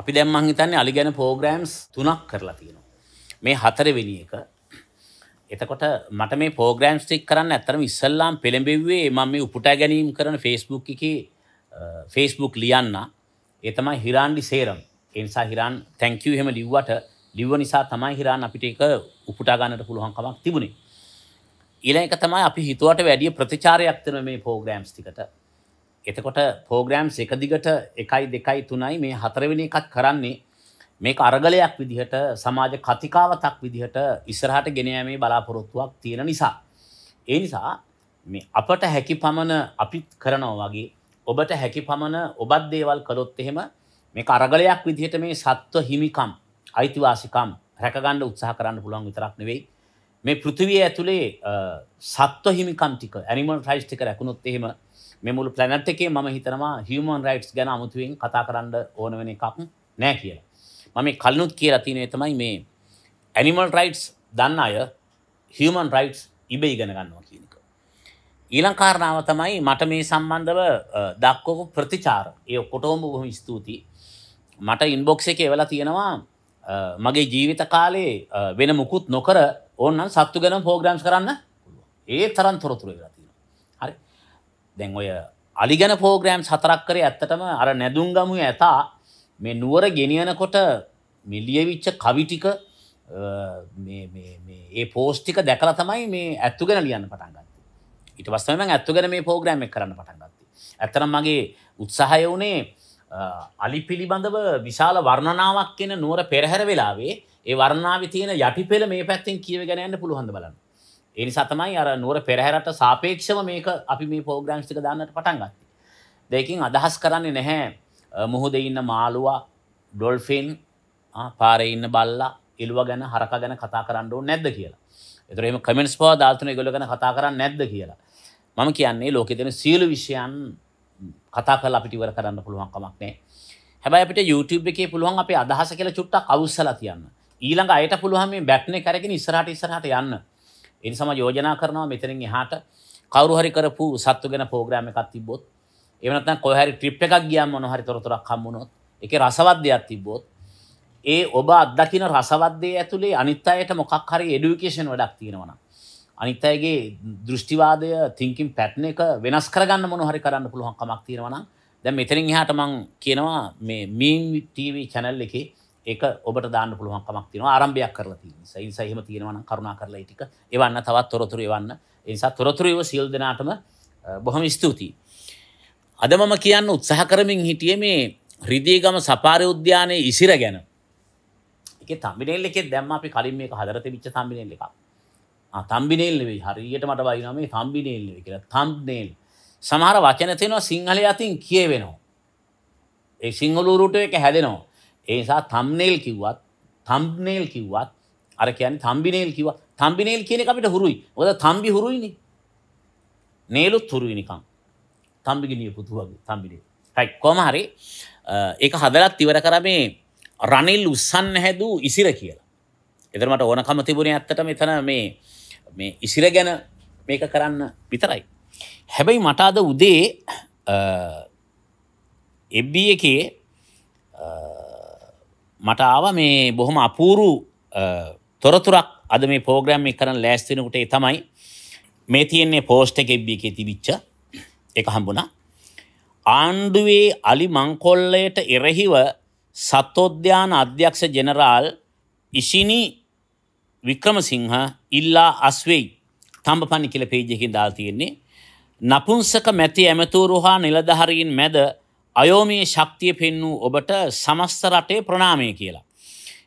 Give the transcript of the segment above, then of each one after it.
අපි දැම්මං හිතන්නේ අලි ගැන පෝග්‍රෑම්ස් තුනක් කරලා තියෙනවා මේ හතරවෙනි එක එතකොට මට මේ පෝග්‍රෑම් ටික් කරන්න ඇතරම ඉස්සල්ලාම් පෙළඹෙව්වේ මම මේ උපුටා ගැනීම් කරන ෆේස්බුක් එකේ ෆේස්බුක් ලියන්න ඒ තමයි හිරාන්ඩි සේරම් ඒ නිසා හිරාන් තැන්ක් යූ එහෙම ලිව්වට ලිව්ව නිසා තමයි හිරාන් අපිට ඒක උපුටා ගන්නට පුළුවන් කමක් තිබුණේ ඊළඟ එක තමයි අපි හිතුවට වැඩිය ප්‍රතිචාරයක් දෙන මේ පෝග්‍රෑම්ස් ටිකට එතකොට පෝග්‍රෑම්ස් එක දිගට එකයි දෙකයි තුනයි මේ හතරවෙන එකත් කරන්නේ මේක අරගලයක් විදිහට සමාජ කතිකාවතක් විදිහට ඉස්සරහට ගෙනයමේ බලාපොරොත්තුවක් තියෙන නිසා. ඒ නිසා අපට හැකි පමණ අපිත් කරනවා වගේ ඔබට හැකි පමණ ඔබත් දේවල් කළොත් එහෙම මේ අරගලයක් විදිහට මේ සත්ව හිමිකම් අයිතිවාසිකම් රැකගණ්ඩ උත්සාහ කරන්න පුළුවන් විතරක් නෙවෙයි මේ පෘතිවිය ඇතුළේ සත්ව හිමිකම්තික ඇනිමල් ්‍රයිස්්ටික රැකුණොත් එහෙම මෙමුළු පලනට් එකේ ම හිතනවා හමන් රයිට්ස් ගැන අමුතුවෙන් කතා කරන්න ඕනවෙන එකක් නෑ කියලා. මම කල්නුත් කියලා තිනේ තමයි මේ ඇනිමල් රයිට්ස් දන්න අය හමන් රයිට්ස් ඉබේ ඉගෙන ගන්නවා කියනක. ඊලංකාරණාව තමයි මට මේ සම්බන්ධව දක්කොපු ප්‍රතිචාර ඒ කොටෝම බොහොම ස්තුතියි මට ඉන්බොක්ස එක වෙලා තියෙනවා මගේ ජීවිත කාලේ වෙන මුකුත් නොකර ඕන්නන් සත්තු ගැන පෝග්‍රම්ස් කරන්න ඒ තරන් තොරතුර වෙලා දැන් ඔය අලිගැන පෝග්‍රෑම් සතරක් කරේ ඇත්තටම අර නැදුම්ගමු ඇතා මේ නුවර ගෙනියනකොට මිලියවිච්ච කවිටික ඒ පෝස්්ටික දැකල තමයි මේ ඇත්තු ගැන ලියන්න පටන්ගත්ත ඉට පස්සම ඇත්තුගෙන මේ පෝග්‍රෑම් කරන්න පටන්ගත්ත ඇතරම් මගේ උත්සාහය වුණේ අලි පිළිබඳව විශාල වර්ණනාවක් කියෙන නුවර පෙරහැර වෙලාවේ ඒ වර්ණාව තියෙන යටි පෙළ මේ පැත්තෙන් කියව ගැනන්න පුළුහඳ බලන්න එනිසා තමයි අර නුවර පෙරහැරට සාපේක්ෂව මේක අපි මේ පෝග්‍රම්ස් ටික දාන්නට පටන් ගත්තේ. දෙකකින් අදහස් කරන්නේ නැහැ මුහුදේ ඉන්න මාළුවා, ඩොල්ෆින්, පාරේ ඉන්න බල්ලා, ඉලුව ගැන හරක ගැන කතා කරන්න ඕනේ නැද්ද කියලා. ඒතර එහෙම කමෙන්ට්ස් පවා දාලා තුන ඒගොල්ලෝ ගැන කතා කරන්නේ නැද්ද කියලා. මම කියන්නේ ලෝකේ තියෙන සියලු විෂයන් කතා කරලා අපිට ඉවර කරන්න පුළුවන් කමක් නැහැ. හැබැයි අපිට YouTube එකේ පුළුවන් අපේ අදහස කියලා චුට්ටක් අවුස්සලා තියන්න. ඊළඟ අයට පුළුවන් මේ බැට්නේ කරගෙන ඉස්සරහට ඉස්සරහට යන්න. එනිසම යෝජනා කරනවා මෙතරින් එහාට කවරු හරි කරපු සත්තු ගැන පෝග්‍රෑම එකක් තිබොත් එම නැත්නම් කොයි හරි ට්‍රිප් එකක් ගියාම මොන හරි තොරතුරක් හම්බුනොත් ඒකේ රසවත් දෙයක් තිබ්බොත් ඒ ඔබ අත්දකින රසවත් දේ ඇතුලේ අනිත් අයට මොකක් හරි এডুকেෂන් වැඩක් තියෙනවා නම් අනිත් අයගේ දෘෂ්ටිවාදය thinking pattern එක වෙනස් කරගන්න මොන හරි කරන්න පුළුවන් කමක් තියෙනවා නම් දැන් මෙතනින් එහාට මම කියනවා මේ meme TV channel එකේ ඒක ඔබට දාන්න පුළුවන් කමක් තියෙනවා ආරම්භයක් කරලා තියෙන නිසා. ඒ නිසා එහෙම තියෙනවා නම් කරුණා කරලා ඒ ටික එවන්න තවත් තොරතුරු එවන්න. ඒ නිසා තොරතුරු ඒව සියලු දෙනාටම බොහොම ස්තුතියි. අද මම කියන්න උත්සාහ කරමින් හිටියේ මේ රිදීගම සපාරි උද්‍යානයේ ඉසිර ගැන. ඒකේ තම්බිනේල් එකේ දැම්ම අපි කලින් මේක හදලා තිබිච්ච තම්බිනේල් එකක්. ආ තම්බිනේල් නෙවෙයි හරියට මට වයින්නවා මේ තම්බිනේල් නෙවෙයි කියලා. තම්බ්නේල්. සමහර වචන තියෙනවා සිංහලයේ අතින් කියවෙනවා. ඒ සිංහල උරුටුව එක හැදෙනවා. ඒසා තම්නේල් කිව්වත් තම්නේල් කිව්වත් අර කියන තම්බිනේල් කිව තම්බිනේල් කියන අපිට හුරුයි ඔද තම්බි හුරුයිනි නේලුත් හුරුයි නිකම් තම්බිගිනිය පුතුුවගේ තම්බිනේ හැයි කොම හරි ඒක හදලත් ඉවර කර මේ රනිල් උත්සන්න හැදූ ඉසිර කියලා එතරමට ඕනකම තිබුණ ඇත්තට මෙතන මේ මේ ඉසිර ගැන මේක කරන්න විතරයි හැබැයි මට අද උදේ එබ්බ එකේ මට ආව මේ බොහොම අපූරු තොරතුරක් අද මේ පෝග්‍රම් කරන ලෑස්තිනකුට තමයි මේ තියෙන්නේ පෝස්ට එකෙබ්බි එක තිබිච්ච එක හම්බුණා ආණ්ඩුවේ අලි මංකොල්ලයට එරෙහිව සත්තෝද්‍යාන අධ්‍යක්ෂ ජෙනරාල් ඉසිනි වික්‍රමසිංහ ඉල්ලා අස්වෙයි තම්බ පණි කියල පේජයකින් දාල් තියෙන්නේ නපුංසක මැති ඇමතුරු හා නිලධහරීන් මැද අයෝමයේ ශක්තිය පෙන්නූ ඔබට සමස්ත රටේ ප්‍රනාමය කියලා.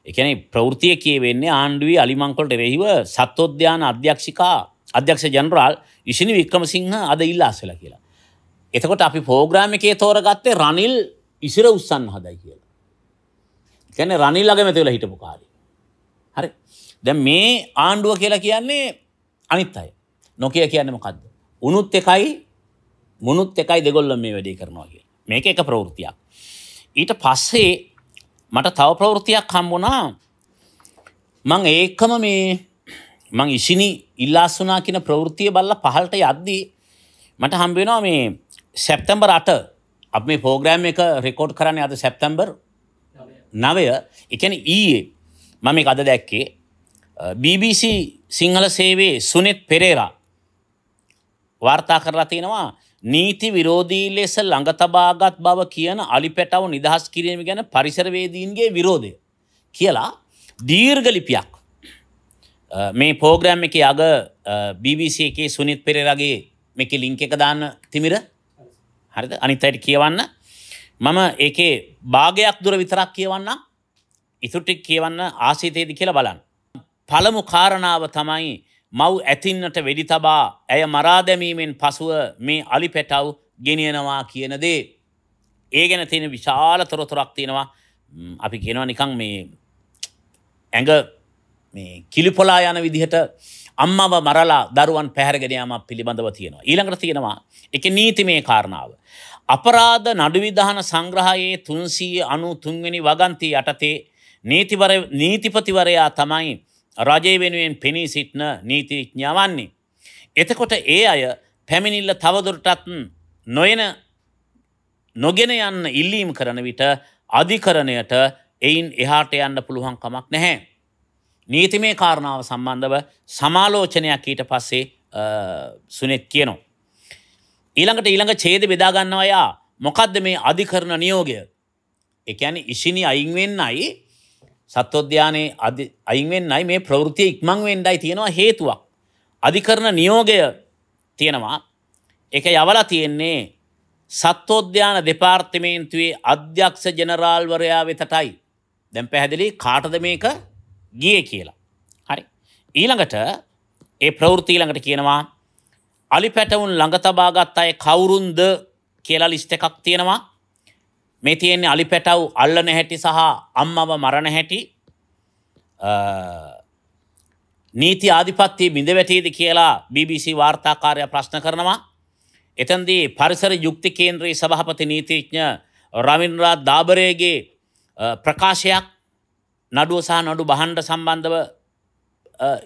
එකන ප්‍රෘතිය කියවෙන්නේ ආණ්ඩුවී අලිමංකොල්ට රෙහිව සත්තෝද්‍යාන අධ්‍යක්ෂිකා අධ්‍යක්ෂ ජනරාල් විශිනි වික්‍රමසිංහ අද ඉල්ලාසල කියලා. එතකොට අපි පෝග්‍රාම එකේ තෝරගත්තේ රනිල් ඉසිර උත්සන් හදයි කියලා. ගැන රනිල් අගමැතිවල හිටපු කාරි. හරි දැ මේ ආණ්ඩුව කියලා කියන්නේ අනිත් අය නොකය කියන්නම කද. උනුත් එකයි මුනුත් එකයි දෙගොල්ල මේ වැඩේ කරනවා කිය. මේක එක ප්‍රවෘතියක්. ඊට පස්සේ මට තව ප්‍රවෘතියක් හම්බුණා මං ඒකම මේ මං ඉසිනි ඉල්ලාස්සුනා කියන ප්‍රවෘතිය බල්ල පහලට යද්දී මට හම්බෙනවා මේ සැප්තැම්බර් අට අප මේ පෝග්‍රෑම් එක රෙකෝඩ් කරන්නේ අද සැප්තැම්බර් නවය එකන ඊයේ මම අද දැක්කේ BBC සිංහල සේවේ සුනෙත් පෙරේරා වාර්තා කරලා තියෙනවා නීති විරෝධී ලෙස ළඟ තබාගත් බව කියන අලිපැටව නිදහස් කිරීම ගැන පරිසරවේදීන්ගේ විරෝධය කියලා දීර්ගලිපියක් මේ පෝග්‍රෑම් එක අග BBC එකේ සුනිත් පෙරරගේ මේක ලිංක එක දාන්න තිමිර හරිද අනිත් අයට කියවන්න මම ඒකේ භාගයක් දුර විතරක් කියවන්න ඉතුටික් කියවන්න ආසිතයේද කියලා බලන්න. පළමු කාරණාව තමයි මව් ඇතින්නට වෙඩි තබා ඇය මරාදැමීමෙන් පසුව මේ අලි පැටව් ගෙනියනවා කියන දේ. ඒ ගැන තියෙන විශාල තොරතුරක් තියෙනවා අපි කියෙනවා නිකං මේ ඇඟ කිලිපොලා යන විදිහට අම්මව මරලා දරුවන් පැහැරගෙනයාමක් පිළිබඳව තියෙනවා. ඊළඟට තියෙනවා එක නීති මේ කාරණාව. අපරාධ නඩුවිධාන සංග්‍රහයේ තුන්සී අනු තුන්වෙනි වගන්තී යටතේ නීතිපතිවරයා තමයි රජය වෙනුවෙන් පෙනී සිටින නීතිඥාවන්නේ. එතකොට ඒ අය පැමිණිල්ල තවදුරටත් නොයන නොගෙන යන්න ඉල්ලීම් කරන විට අධිකරණයට එයින් එහාට යන්න පුළුවන් කමක් නැහැ. නීති මේ කාරණාව සම්බන්ධව සමාලෝචනයක් ඊට පස්සේ සුනෙත් කියනවා. ඊළඟට ඊළඟ ඡේද බෙදාගන්නවා යා මොකක්ද මේ අධිකරණ නියෝගය. එකැන ඉසිනි අයින්වෙන්නයි සත්වෝද්‍යානයේ අයින්වෙන්නයි මේ ප්‍රවෘතිය ඉක්මං වෙන්ඩයි තියෙනවා හේතුවක්. අධිකරණ නියෝගය තියෙනවා එක යවල තියෙන්නේ සත්වෝද්‍යාන දෙපාර්තිමේන්තුවේ අධ්‍යක්ෂ ජනරාල්වරයා වෙතටයි. දැම් පැහැදිලි කාටද මේක ගිය කියලා. හරි. ඊළඟට ඒ ප්‍රවෘතිීළඟට කියනවා අලි පැටවුන් ළඟතබාගත් අය කවුරුන්ද කියලා ලිස්ට එකක් තියෙනවා මේ තියෙන්නේ අලි පැටව් අල්ලන හැටි සහ අම්මව මරණ හැටි නීති ආධිපත්ති බිඳවැටේද කියලා BBC වාර්තාකාරය ප්‍රශ්න කරනවා. එතන්දී පරිසර යුක්ති කේන්ද්‍රයේ සභාපති නීතිඥ රවින්ද්‍රා දාබරේගේ ප්‍රකාශයක් නඩුව සහ නඩු බහන්ඩ සම්බන්ධව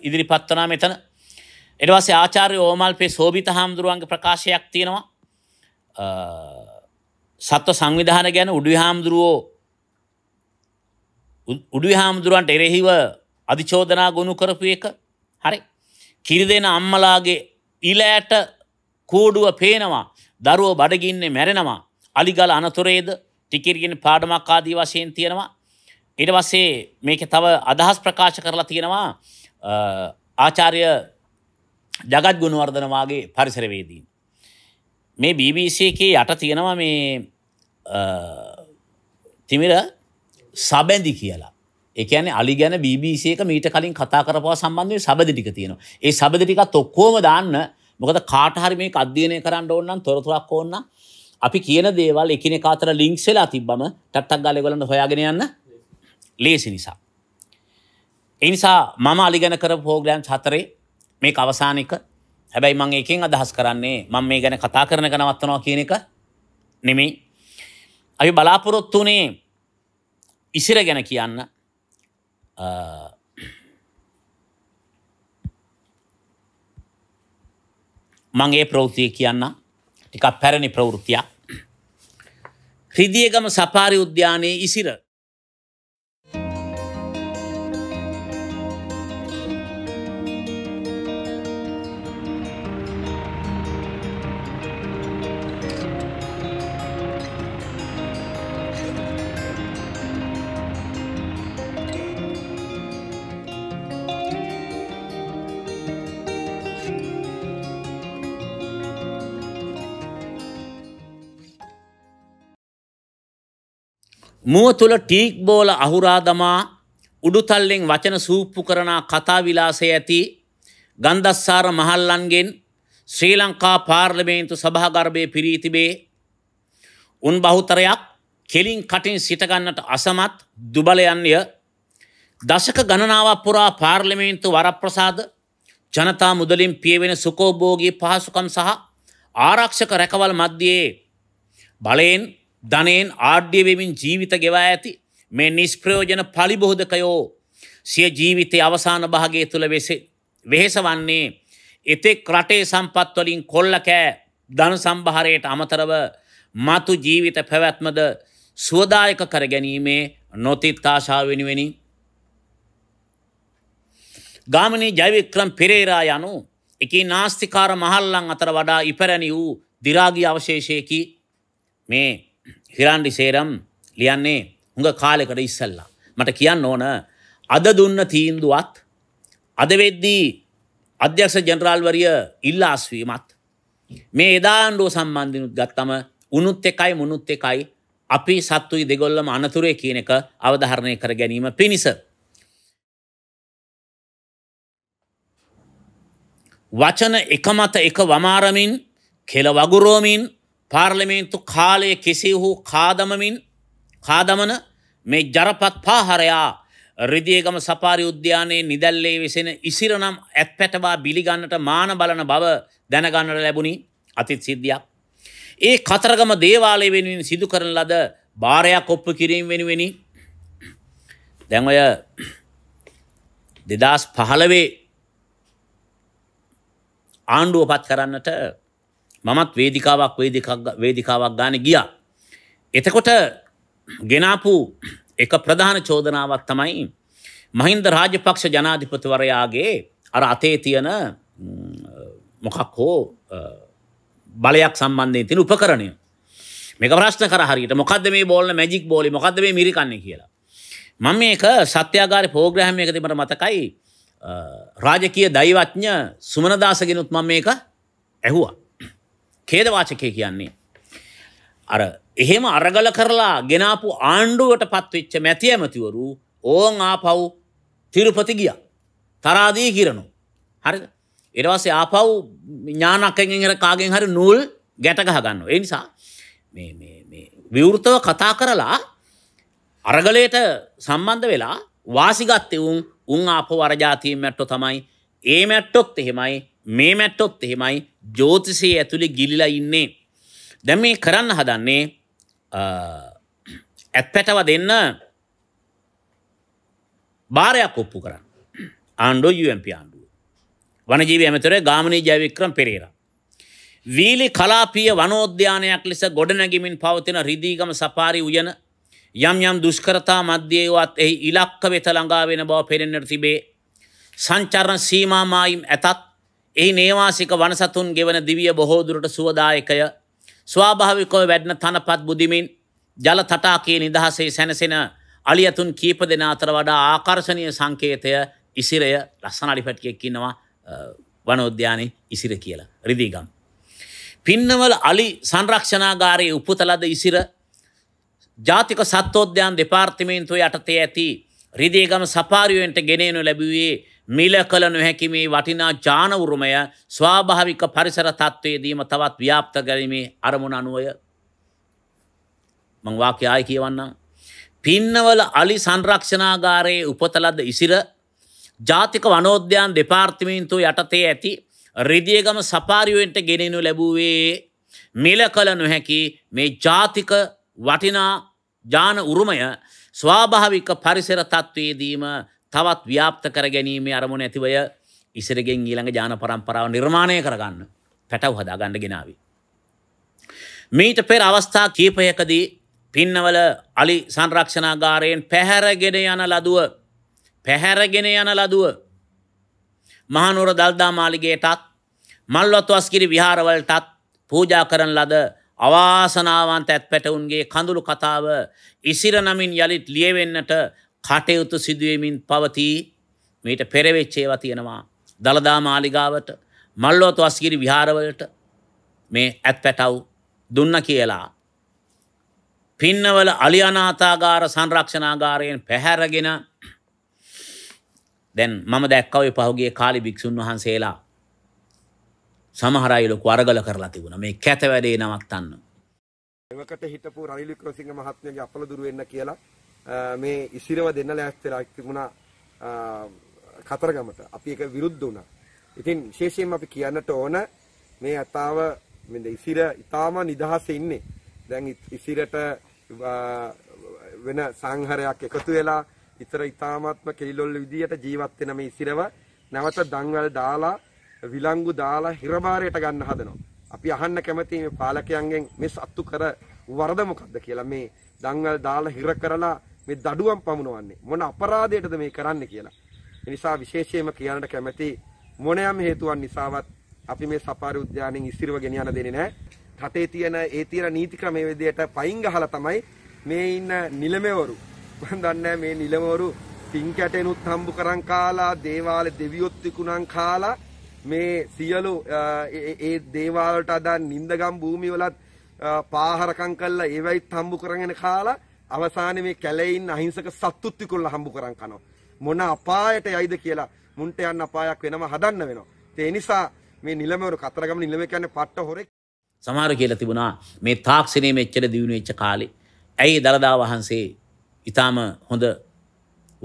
ඉදිරිපත් වනා මෙතන. ඊට පස්සේ ආචාර්ය ඕමල්පේ සෝබිත හාමුදුරුවන්ගේ ප්‍රකාශයක් තියෙනවා. සත්ව සංවිධාන ගැන උඩුවි හාමුදුරුවෝ උඩුවි හාමුදුරුවන්ට එරෙහිව අධිචෝදනා ගොුණු කරපු එක හරි කිරිදෙන අම්මලාගේ ඉලෑට කූඩුව පේනවා දරුව බඩගින්නේ මැරෙනවා අලිගල අනතුරේද ටිකිරගෙන පාඩමක් ආදී වශයෙන් තියෙනවා ඊට පස්සේ මේක තව අදහස් ප්‍රකාශ කරලා තියෙනවා ආචාර්ය ජගත් ගුණවර්ධනවාගේ පරිසරවේදී මේ BBC එකේ යට තියෙනවා මේ තිමිර සබැඳි කියලා එකන අලි ගැන BBC එක මීට කලින් කතා කරපවා සම්බන්ධය සබදි ටික තියෙනවා ඒ සබදි ටිකත් ඔක්කෝම දාන්න මොකද කාටහරි මේ අධ්‍යයනය කරන්න ඕන්නන් තොරතුරක් ඕන්න අපි කියන දේවල් එකන කාතර ලිංක්ස් වෙලා තිබ්බම ටට්ටක් ගලගලන්න හොයාගෙන යන්න ලේසි නිසා. එනිසා මම අලිගැන කර පෝග්ලෑම් හතරේ මේ අවසානක හැබැයි මං එකෙන් අදහස් කරන්නේ මං මේ ගැන කතා කරන ගනවත්තනවා කියන එක නෙමෙයි අපි බලාපොරොත්තු වනේ ඉසිර ගැන කියන්න මගේ ප්‍රෞතිය කියන්න ටිකක් පැරණි ප්‍රවෘතියක් රිදියගම සපාරි උද්‍යානයේ ඉසිර මුව තුළ ටීක් බෝල අහුරාදමා උඩුතල්ලෙන් වචන සූප්පු කරන කතා විලාසය ඇති ගන්දස්සාර මහල්ලන්ගෙන් ශ්‍රී ලංකා පාර්ලිමේන්තු සභාගර්භය පිරී තිබේ. උන් බහුතරයක් කෙලින් කටින් සිටගන්නට අසමත් දුබලයන්ය දශක ගණනාවක් පුරා පාර්ලිමේන්තු වරප්‍රසාද ජනතා මුදලින් පියවෙන සුකෝභෝගී පහසුකම් සහ ආරක්ෂක රැකවල් මධ්‍යයේ බලයෙන් ධනයෙන් ආඩ්‍ය වෙමින් ජීවිත ගෙවා ඇති මේ නිෂ්ප්‍රයෝජන පලිබෝධකයෝ සිය ජීවිතය අවසාන භාගය තුළ වෙසේ. වෙහෙස වන්නේ එතෙක් රටේ සම්පත්වලින් කොල්ලකෑ ධන සම්භාරයට අමතරව මතු ජීවිත පැවැත්මද සුවදායක කර ගැනීමේ නොතිත් ආශාව වෙනුවෙනි. ගාමනී ජයවික්‍රම් පෙරේරා යනු එක නාස්තිකාර මහල්ලන් අතර වඩා ඉපැරණි වූ දිරාගී අවශේෂයකි මේ හිරාන්ඩි සේරම් ලියන්නේ හුඟ කාලෙකට ඉස්සල්ලා. මට කියන්න ඕන අද දුන්න තීන්දුවත් අදවෙද්දී අධ්‍යක්ෂ ජනරාල්වරිය ඉල්ලාස්වීමත් මේ එදාණ්ඩුව සම්බන්ධනුත් ගත්තම උනුත් එකයි මුනුත් එකයි අපි සත්තුයි දෙගොල්ලම අනතුරේ කියන එක අවධහරණය කර ගැනීම පිණිස. වචන එක මත එක වමාරමින් කෙල වගුරෝමින් පාර්ලිමේන්තු කාලය කෙසේ හෝ කාදමමින් කාදමන මේ ජරපත් පාහරයා රිදියගම සපාරි උද්‍යානයේ නිදැල්ලේ වෙසෙන ඉසිරනම් ඇත් පැටවා බිලිගන්නට මාන බලන බව දැනගන්නට ලැබුණි අතිත් සිද්ධියක්. ඒ කතරගම දේවාලය වෙනුවෙන් සිදු කරන ලද භාරයක් ඔප්පු කිරීම වෙනුවෙනි දැන්ඔය දෙදස් පහළවේ ආණ්ඩුව පත් කරන්නට මමත් වේදිකාවක් වේදිකාවක් ගාන ගියා. එතකොට ගෙනාපු එක ප්‍රධාන චෝදනාවක් තමයි මහින්ද රාජපක්ෂ ජනාධිපතිවරයාගේ අර අතේ තියෙන මොකක් හෝ බලයක් සම්බන්ධයෙන් තින උපකරණය මේක ප්‍රශ්න කර හරියට මොකද මේ බෝලන මැජික් බෝලි මොකද මේ මිරිකන්නේ කියලා මම මේක සත්‍යාගාර පෝග්‍රහම එක තිබට මතකයි රාජකය දෛවත්ඥ සුමනදාසගෙනුත් මම මේක ඇහුවා කේදවාචකය කියන්නේ. අර එහෙම අරගල කරලා ගෙනාපු ආණ්ඩුවට පත්වෙච්ච මැති ඇමතිවරු ඕන් ආපව් තිරුපති ගිය. තරාදී කිරනු. හරි එරවසේ ආපව් ඥානක්කෙන් කාගෙන් හරි නුල් ගැටගහ ගන්න. ඒ නිසා විවෘතව කතා කරලා අරගලයට සම්බන්ධ වෙලා වාසිගත්තෙවුන් උන් ආප වරජාතිීම් මැට්ටෝ තමයි ඒ මැට්ටොත් එහෙමයි මේ මැට්ටොත් එහෙමයි ජෝතිසේ ඇතුළි ගිලිලා ඉන්නේ. දැ මේ කරන්න හදන්නේ ඇත්පැටව දෙන්න භාරයක් ඔප්පු කරන්න ආණ්ඩෝ UMP ආණ්ඩුව. වනජීවි ඇමතරේ ගාමනී ජයවික්‍රම් පෙරේර. වීලි කලාපිය වනෝද්‍යානයක් ලෙස ගොඩනැගමින් පවතින රිදීගම සපාරි උයන යම් යම් දුෂ්කරතා මධ්‍යයවත් එහි ඉලක්ක වෙත ළඟාවෙන බව පෙරෙන්න්නට තිබේ සංචරණ සීමාමායිම් ඇතත් එහි නේවාසික වනසතුන් ගෙවන දිවිය බොහෝදුරට සුවදායකය ස්වාභාවිකව වැඩන තනපත් බුදිමින් ජල තටාකයේ නිදහසේ සැනසෙන අලියතුන් කීප දෙෙන අතර වඩා ආකර්ශණය සංකේතය ඉසිරය ලස්සන අලිපැටියෙක්කින්නවා වනෝද්‍යානය ඉසිර කියලා රිදිගම්. පින්නවල අලි සංරක්ෂණාගාරයේ උපතලද ඉසිර ජාතික සත්තෝද්‍යාන් දෙපාර්තිමේන්තුව යටතේ ඇති රිදේගම සපාරිුවෙන්ට ගෙනනු ලැබුවේ මිල කළ නොහැකි මේ වටිනා ජානවුරුමය ස්වාභාවික පරිසර තත්ත්වයේදීම තවත් ව්‍යාප්ත ගැනීමේ අරමුණ අනුවය. මං වාක්‍ය ආයි කියවන්නම්. පින්නවල අලි සංරක්ෂණාගාරයේ උපතලද ඉසිර ජාතික වනෝද්‍යාන් දෙපාර්තිමින්තු යටතේ ඇති රිදියගම සපාරිුවෙන්ට ගෙනෙනු ලැබුවේ මිල කළ නොහැකි මේ ජාතික වටිනා ජාන උරුමය ස්වාභාවික පරිසර තත්ත්වයේදීම තවත් ව්‍යාප්ත කර ගැනීමේ අරමුණ ඇතිවය ඉසරගෙන් ඊළඟ ජාන පරම්පරාව නිර්මාණය කරගන්න පැටව් හදා ගණඩ ගෙනාවී. මීට පෙර අවස්ථා කීපයකදී පින්නවල අලි සංරක්ෂණාගාරයෙන් පැහැරගෙන යන ලදුව පැහැරගෙන යන ලදුව මහනුර දල්දා මාලිගේටත් මල්වත්වස්කිරි විහාරවලටත් පූජා කරන ලද අවාසනාවන්ත ඇත් පැටවුන්ගේ කඳුළු කතාව ඉසිර නමින් යළිත් ලියවෙන්නට කටයුතු සිදුවමින් පවතී මීට පෙරවෙච්චේව තියෙනවා. දළදා මාලිගාවට මල්ලෝත් වස්ගිරි විහාරවලට මේ ඇත් පැටව් දුන්න කියලා. පින්නවල අලියනාතාගාර සංරක්ෂනාගාරයෙන් පැහැරගෙන දැන් මම දැක්කව පහුගේ කාලි භික්‍ෂූන් වහන්සේලා සමහරයිලොක වරගල කරලා තිබුණ මේ කැත වැඩේ නවත්තන්න. එවකට හිටපු රනිලි ක්‍රසිංහ මහත්මයගේ අපල දුරුවෙන්න කියලා මේ ඉසිරව දෙන්න ලෑස්ති වෙලා තිබුණා කතරගමට. අපි ඒක විරුද්ධ වුණා. ඉතින් විශේෂයෙන්ම අපි කියන්නට ඕන මේ අතාව මෙන්න ඉසිර ඊටාම නිදහසේ ඉන්නේ. දැන් ඉසිරට වෙන සංහරයක් එකතු වෙලා ඉතර ඊ타මාත්ම කෙලිලොල්ල විදියට ජීවත් වෙන මේ ඉසිරව නැවත දන්වැල් දාලා විලංගු දාලා හිරබාරයට ගන්න හදනවා. අපි අහන්න කැමති මේ පාලකයන්ගෙන් මේ සත්තු කර වරද මොකක්ද කියලා මේ දන්වැල් දාලා හිර කරලා මේ දඩුවම් පමුණවන්නේ මොන අපරාධයටද මේ කරන්න කියලා. ඒ නිසා විශේෂයෙන්ම කියන්නට කැමැති මොනෑම හේතුවක් නිසාවත් අපි මේ සපාරි උද්‍යානෙන් ඉස්තිරව ගෙන යන්න දෙන්නේ නැහැ. රටේ තියෙන ඒ තියෙන නීති ක්‍රමයේ විදියට පයින් ගහලා තමයි මේ ඉන්න නිලමේවරු මම දන්නේ මේ නිලමේවරු පින් කැටෙනුත් හම්බු කරන් කාලා දේවාලේ දෙවියොත් විකුණන් කාලා මේ සියලු ඒ දේවාලට අදාළ නින්දගම් භූමිය වලත් පාහරකම් කළා ඒවයිත් හම්බු කරගෙන කාලා අවසානයේ මේ කැලෙයින් අහිංසක සත්තුත් විකුණලා හම්බ කරන් කනවා. මොන අපායට යයිද කියලා මුන්ට යන්න අපායක් වෙනම හදන්න වෙනවා. ඒ නිසා මේ නිලමවරු කතරගම නිලම කියන්නේ පට්ට හොරෙක්. සමහර කියලා තිබුණා මේ තාක්ෂණයේ මෙච්චර දියුණු වෙච්ච කාලේ ඇයි දලදා වහන්සේ ඊටාම හොඳ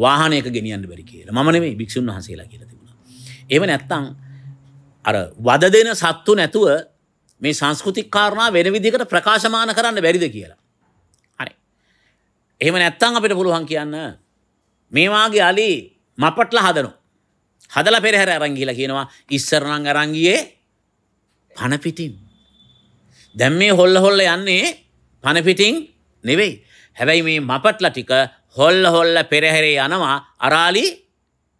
වාහනයක ගෙනියන්න බැරි කියලා. මම නෙමෙයි භික්ෂුන් වහන්සේලා කියලා තිබුණා. එහෙම නැත්තම් අර වද දෙන සත්තු නැතුව මේ සංස්කෘතික කාරණා වෙන විදිහකට ප්‍රකාශමාන කරන්න බැරිද කියලා. එහෙම නැත්තං අපිට පුළුවන් කියන්න මේවාගේ අලි මපටල හදනු. හදල පෙරහැර අරංගිල කියනවා ඉස්සරනං අරංගියේ පනපිටින්. දැම් මේ හොල්ල හොල්ල යන්නේ පනපිටිං නෙවෙයි. හැබැයි මේ මපටල ටික හොල්ල හොල්ල පෙරහැරේ යනවා අරාලි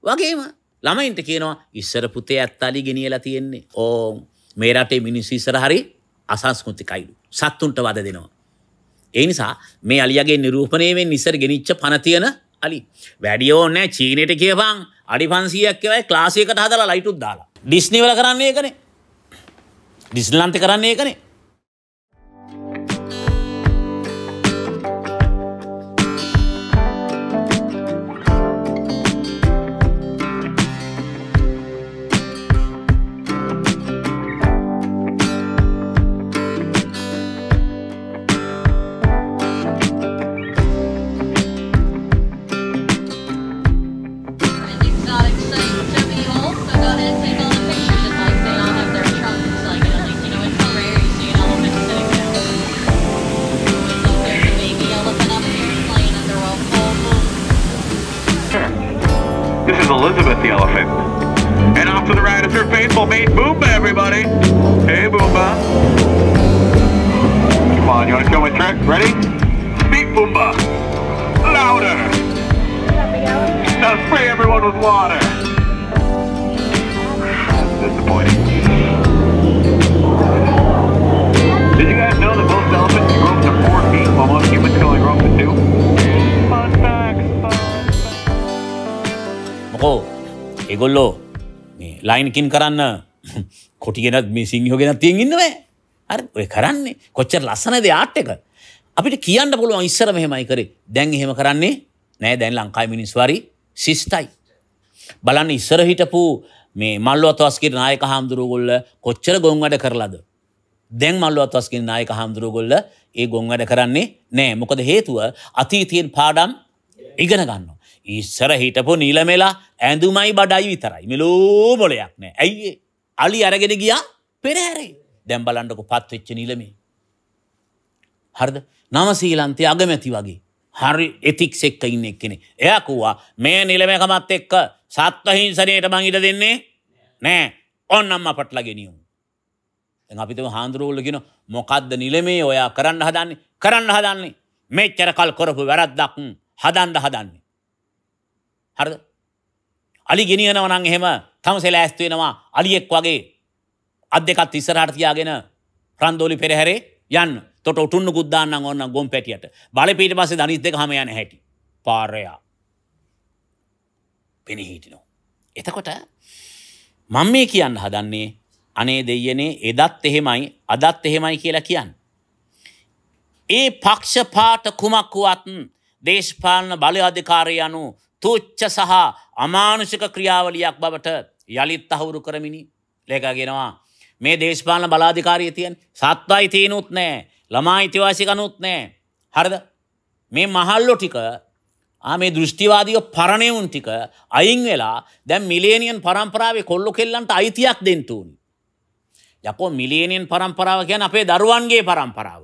වගේම ළමයින්ට කියනවා ඉස්සර පුතේ ඇත්තාලි ගෙනියලා තියෙන්නේ ඕ මේ රටේ මිනිස්සු ඉස්සර හරි අසංස්කෘතිකයිලු සත්තුන්ට වද දෙනවා. ඒ නිසා මේ අලියගේ නිරූපණයවෙන් නිසර ගෙනනිච්ච පනතියන අලි. වැඩියෝනෑ චීනයට කියවන් අඩි පන්සියක් කියවයි ක්ලාසියකට හදලා ලයිටුත් දාලා. ඩිස්නිවල කරන්නේ කනේ. ඩිස්ලන්ත කරන්නේ කනේ overflowed with water. That's disappointing. Did you guys know that most elephants can grow up to four feet while most humans can only grow up to two? Fun facts, fun මොකෝ ඒගොල්ලෝ මේ ලයින්කින් කරන්න කොටිගෙනත් මේ සිංහෝගෙනත් තියෙන් ඉන්නවෑ අර ඔය කරන්නේ කොච්චර ලස්සනද ආට් එක අපිට කියන්න පුළුවන් ඉස්සර මෙහෙමයි කරේ දැන් එහෙම කරන්නේ නෑ දැන් ලංකායි මිනිස්වරි ශිෂ්ටයි බලන්න ඉස්සර හිටපු මේ මල්ලු අතවස්කිර නායක හාමුදුරුවගොල්ල කොච්චර ගොන් වැඩ කරලාද. දැන් මල්ලු අතවස්කින් නායක හාමුදුරුවගොල්ල ඒ ගොන් වැඩ කරන්නේ නෑ මොකද හේතුව අතීතයෙන් පාඩම් ඉගෙන ගන්න. ඉස්සර හිටපු නීලමෙලා ඇඳුමයි බඩයි විතරයි මෙලෝ බොලයක් නෑ ඇයිඒ අලි අරගෙන ගියා පෙරහැරේ දැම් බලන්ඩක පත්වෙච්ච නිලමේ. හරද නමසීලන්තය අගමැති වගේ. හරි එතික් සෙක්ක ඉන්න එක්කෙනෙ. එයකවා මේ නිලමකමත් එක්ක සත්වහිංසනයට මං ඉඩ දෙන්නේ නෑ ඔන්නම් අපටලා ගෙනියුම්. අපිතම හාන්දුරුවල්ලගෙන මොකක්ද නිලමේ ඔයා කරන්න හදන්නේ කරන්න හදන්නේ මෙච්චර කල් කොරපු වැරද්දක් හදන්ඩ හදන්නේ. හරද අලි ගෙනියනවනං එහෙම තමසෙල ඇස්තුවෙනවා අලියෙක් වගේ අධ දෙකත් ඉස්සරහට තියාගෙන රන්දෝලි පෙරහැරේ යන්න තොට උටුන්න ගුද්දාන්න ඔන්න ගොම් පැටියට බලපීට පස දනිස් දෙක හම යන හැටි පාරයා. පෙනහිටිනෝ. එතකොට මං මේ කියන්න හදන්නේ අනේ දෙයනේ එදත් එහෙමයි අදත් එහෙමයි කියලා කියන්න. ඒ පක්ෂපාට කුමක්කුවත් දේශපාලන බලය අධිකාරය අනු තුච්ච සහ අමානුෂික ක්‍රියාවලියක් බවට යළිත් අහුරු කරමිනි ලේකගෙනවා. මේ දේශපාලන බලාධිකාරී තියෙන් සත්වයි තියනුත් නෑ ළමා ඉතිවාසිකනුත් නෑ. හරද මේ මහල්ලො ටික මේ දෘෂ්ටිවාදීෝ පරණයවුන් ටික අයින් වෙලා දැම් මිලේනියන් පරම්පරාවේ කොල්ලො කෙල්ලන්ට අයිතියක් දෙන්තුූන්. යකෝ මිලේනියන් පරම්පරාව ගැන අපේ දරුවන්ගේ පරම්පරාව.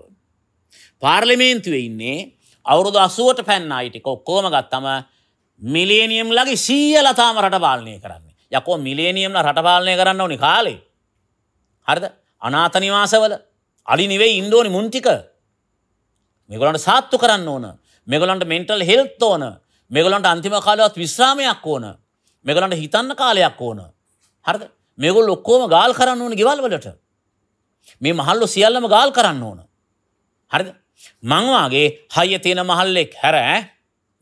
පාර්ලිමේන්තුව ඉන්නේ අවුරුදු අසුවට පැන්න අයිටික ඔක්කෝම ගත්තම මිලේනියම් ලගේ සීය ලතාම රටපාලනය කරන්නේ. යකෝ මිලේනියම්ල රටපාලනය කරන්න ඕනි කාලේ. හරිද අනාතනිවාසවල අලි නිවේ ඉන්දෝනි මුන්ටික මෙගොලන්ට සාත්තු කරන්න ඕන මෙගලන්ට මෙන්ටල් හෙල්ත් ඕන මෙගලන්ට අන්තිම කාලවත් විශ්‍රාමයක් ඕන මෙගලන්ට හිතන්න කාලයක් ඕන හරද මෙගොල් ඔක්කෝම ගාල් කරන්න ඕන ගෙවල්වලට මේ මහල්ලු සියල්ලම ගාල් කරන්න ඕන හරිද මංවාගේ හයිය තියෙන මහල්ලෙක් හැර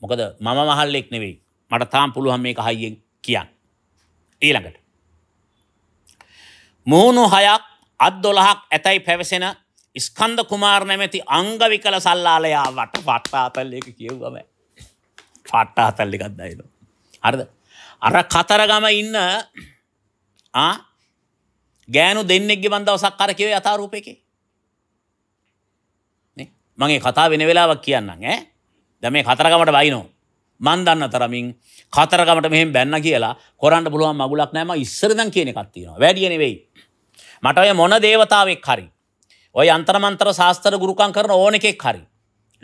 මොකද මම මහල්ලෙක් නෙවෙයි මට තාම් පුළුවන් මේක හයියෙන් කියන්න ඊළඟට මූුණු හයක් අත් දොළහක් ඇතැයි පැවසෙන ස්කන්ද කුමාර නැමැති අංගවිකල සල්ලාලයා වට පට්ටාතල්ලක කියවම පට්ටාතල්ලිකත් දයිද. හරද අර කතරගම ඉන්න ගෑනු දෙන්නෙක්ගෙ බන්ධව සක්කර කිවේ අතාරූපයකි. මගේ කතා වෙන වෙලාවක් කියන්න ඈ දැ මේ කතරගමට බයිනෝ මන්දන්න තරමින් කතරගමට මෙහෙම බැන්න කියලා කොරන්ට පුළුවන් මගුලක් නෑම ඉස්සරදන් කියන කත්තිනවා වැඩියනෙවෙයි. මටය මොන දේවතාවක් හරි ඔය අන්තරමන්තර ශාස්තර ගුරුකන් කරන ඕන එකෙක් හරි.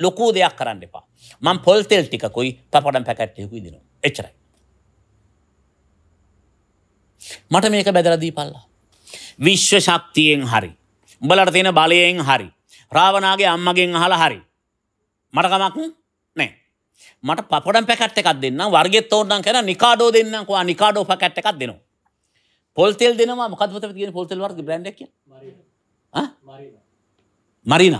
ලොකූ දෙයක් කරන්න එපා. මං පොල්තෙල් ටිකුයි පපටම් පැකට්යකුයි දින එච්චරයි. මට මේක බැදරදී පල්ලා. විශ්ව ශක්තියෙන් හරි. උඹලට තියෙන බලයෙන් හරි. රාවනාගේ අම්මගෙන් අහල හරි. මටකමක් නෑ. මට පපොඩම් පැකට් එකක් දෙන්න වර්ගෙත් ඕන්නන් කර නිකාඩෝ දෙන්නකවා නිකාඩෝ පැකට් එකක් දෙනවා. පොල්තෙල් දෙනවා මොකදවත කිය පොල්තෙල් වර්ග බ්‍රන්ඩක් මරීන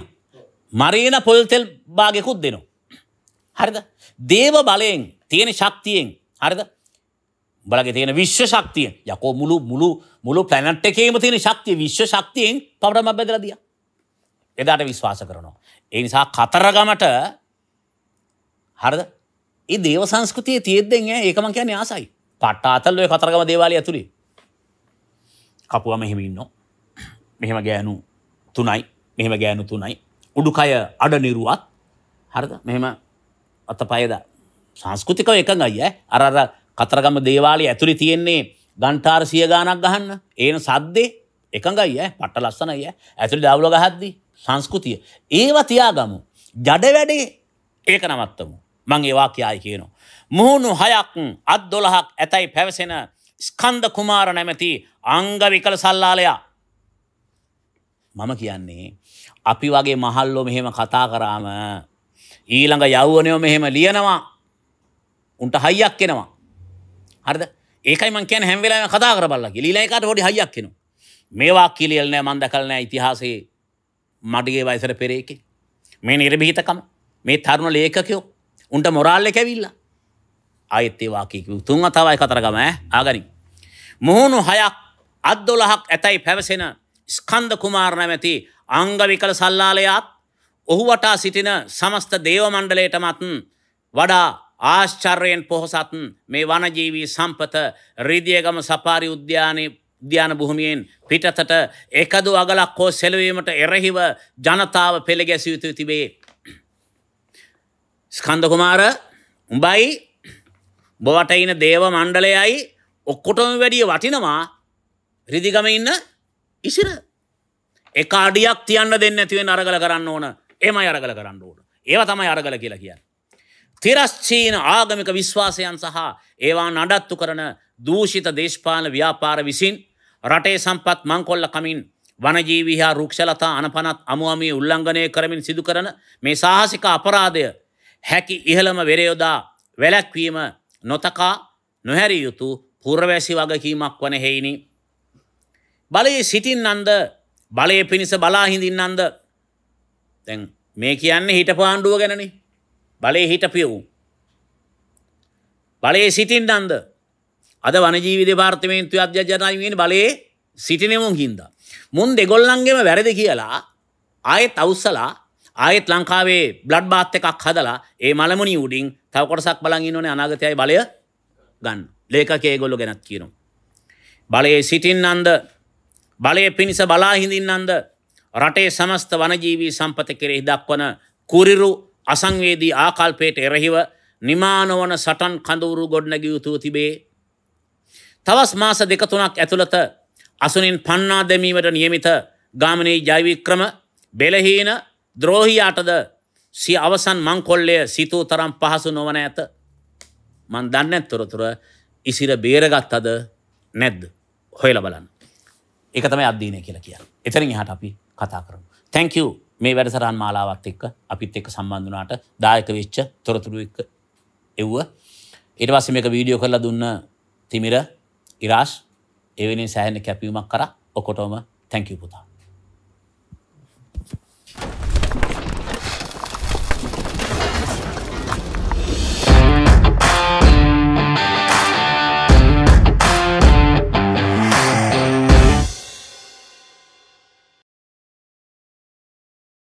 මරීන පොල්තෙල් භාගයකුත් දෙනවා. හරිද දේව බලයෙන් තියෙන ශක්තියෙන් හරිද බලගේ තියෙන විශ්ව ශක්තිය යකෝ මුළු මුළු මුළු පලැනට් එකේම තියෙන ශක්තිය විශ්ව ශක්තියෙන් පවටම බැදල දිය එදාට විශ්වාස කරනවා. ඒ නිසා කතරගමට හරද ඒ දේව සංස්කෘතිය තියෙද්දෙන් ඒකම කියන ආසයි පට්ටාතල්ලය කතරගම දේවාලය ඇතුළේ කපුුවම හිමින්නෝ මෙහෙම ගෑනු තුනයි මෙහෙම ගෑනු තුනයි උඩුකය අඩනිරුවත් හරිද මෙහෙම අතපයද සංස්කෘතිකව එකඟ අය අර අර කතරගම දේවාලේ ඇතුළේ තියෙන්නේ ගන්ටාර සිය ගානක් ගහන්න ඒන සද්දේ එකඟ අය පට ලස්සන අය ඇතුළේ දවුල ගහද්දි සංස්කෘතිය ඒවා තියාගමු ජඩ වැඩේ ඒක නවත්තමු මං ඒවා කියායි කියනවා මුහුණු හයක් අත් දොළහක් ඇතයි පැවසෙන ස්කන්ද කුමාර නැමැති අංගවිකල සල්ලාලයා මම කියන්නේ. අපි වගේ මහල්ලෝ මෙහෙම කතා කරාම ඊළඟ යව්වනයෝ මෙහෙම ලියනවා උන්ට හයියක් කෙනවා. හරිද ඒකයි මං කියන හැම්වෙලා කතා කර බල්ල ලිලයිකට හොඩි හයියක් කෙනවා. මේවා කිලියල්නෑ මන්ද කලනෑ ඉතිහාසේ මටගේ වයිසර පෙරේකෙ. මේ නිර්භීතකම මේ තරුණ ලේකකයෝ උන්ට මොරාල්ල කැවිල්ල. අයත්තේවාකික තුන් අතවයි කතරගම ආගනින්. මුහුණු හයක් අත්දොලහක් ඇතැයි පැවසෙන ස්කන්ද කුමාර නැමැති අංගවිකල සල්ලාලයාත් ඔහු වටා සිටින සමස්ත දේවමණ්ඩලයටමත් වඩා ආශ්චර්යෙන් පොහොසත් මේ වනජීවී සම්පත රිදියගම සපාරි උද්‍යානයේ උද්‍යාන භූමියෙන් පිටතට එකදු අගලක් හෝ සෙලවීමට එරෙහිව ජනතාව පෙළගැසිය යුතු තිබේ. ස්කන්ධ කුමාර උඹයි බවට ඉන දේව මණ්ඩලයයි ඔක්කොටම වැඩිය වටිනවා රිදිගම ඉන්න ඉසිර එක අඩියක් තියන්න දෙන්න ඇතිවෙන් අරගල කරන්න ඕන එම අරගල කරන්න ඕන ඒව තමයි අරගල කියලා කියන්න. තිරස්චීන ආගමික විශ්වාසයන් සහ ඒවා නඩත්තු කරන දූෂිත දේශපාල ව්‍යාපාර විසින් රටේ සම්පත් මංකොල්ල කමින් වනජීවිහා රුක්ෂලතා අනපනත් අමුවමී උල්ලංඝනය කරමින් සිදු කරන මේ සාහසික අපරාධය හැකි ඉහළම වෙරයොදා වැලැක්වීම නොතකා නොහැරිය යුතු පුරවැසි වගකීමක් වන හෙයිනිි බලයේ සිටින් අන්ද බලය පිණිස බලාහිඳින් අන්ද තැන් මේ කියන්නේ හිට පාණ්ඩුව ගැනනි බලය හිටපියවූ. බලයේ සිටින් අන්ද අද වනජීවිද පාර්තිමේන්තු අධ්‍යජනයෙන් බලයේ සිටිනෙමුන් හින්ද. මුන් දෙගොල්ලන්ගේම වැරදි කියලා ආයෙත් අවස්සලා ආයෙත් ලංකාවේ බ්ලඩ් බාත් එකක් හදලා ඒ මළමුනි උඩින් තවකොටසක් බලගින් ඕනේ අනාගතයයි බලය ගන්න ලේකකේ ගොල්ලො ගැනත් කියනවා. බලයේ සිටින් අන්ද බලය පිණිස බලාහිඳින්නන්ද රටේ සමස්ත වනජීවී සම්පත කෙරෙහි දක්වන කුරිරු අසංවේදී ආකල්පයට එරහිව නිමානවන සටන් කඳවුරු ගොඩනැගිය යුතුව තිබේ. තවස් මාස දෙකතුනක් ඇතුළත අසුනින් පන්නා දැමීමට නියමිත ගාමනී ජෛවික්‍රම බෙලහීන ද්‍රෝහියාටද සිය අවසන් මංකොල්ලය සිතූ තරම් පහසු නොවන ඇත. මන් දන්නත් තොරතුර ඉසිර බේරගත් අද නැද්ද හොයල බලන්න. එක තමයි අධ්‍යීනය කියලා කිය එතරින් එහට අපි කතා කරමු. තැංකව් මේ වැඩසරන් මාලාවත් එක්ක අපිත් එක්ක සම්බන්ධනාට දායක වෙච්ච තොරතුරු එක් එව්ව ඉට පස්ස මේක වීඩියෝ කරලා දුන්න තිමිර ඉරාශ් එවැනි සෑහන කැපීමක් කර ඔකොටෝම තැංකව පුතා